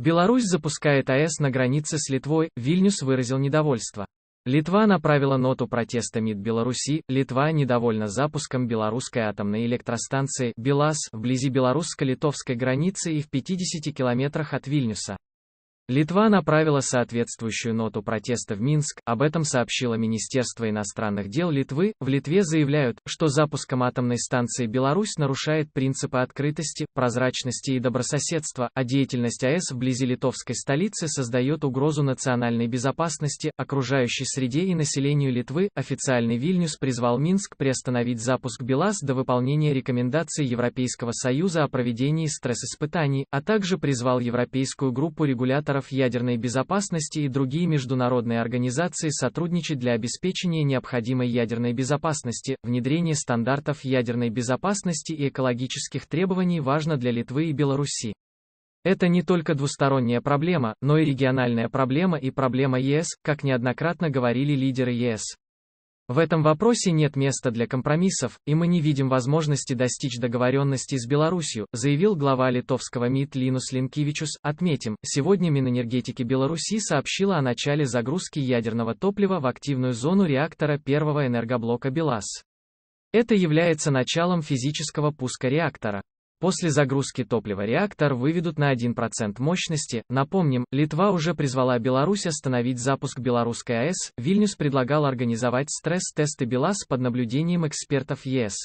Беларусь запускает АЭС на границе с Литвой, Вильнюс выразил недовольство. Литва направила ноту протеста МИД Беларуси, Литва недовольна запуском белорусской атомной электростанции «БелАЗ» вблизи белорусско-литовской границы и в 50 километрах от Вильнюса. Литва направила соответствующую ноту протеста в Минск, об этом сообщило Министерство иностранных дел Литвы. В Литве заявляют, что запуском атомной станции Беларусь нарушает принципы открытости, прозрачности и добрососедства, а деятельность АЭС вблизи литовской столицы создает угрозу национальной безопасности, окружающей среде и населению Литвы. Официальный Вильнюс призвал Минск приостановить запуск БелАЗ до выполнения рекомендаций Европейского Союза о проведении стресс-испытаний, а также призвал Европейскую группу регуляторов партнеров ядерной безопасности и другие международные организации сотрудничать для обеспечения необходимой ядерной безопасности. Внедрение стандартов ядерной безопасности и экологических требований важно для Литвы и Беларуси. Это не только двусторонняя проблема, но и региональная проблема и проблема ЕС, как неоднократно говорили лидеры ЕС. В этом вопросе нет места для компромиссов, и мы не видим возможности достичь договоренности с Беларусью, заявил глава литовского МИД Линус Линкевичус. Отметим, сегодня Минэнергетики Беларуси сообщила о начале загрузки ядерного топлива в активную зону реактора первого энергоблока БелАЗ. Это является началом физического пуска реактора. После загрузки топлива реактор выведут на 1% мощности. Напомним, Литва уже призвала Беларусь остановить запуск белорусской АЭС. Вильнюс предлагал организовать стресс-тесты БелАЗ под наблюдением экспертов ЕС.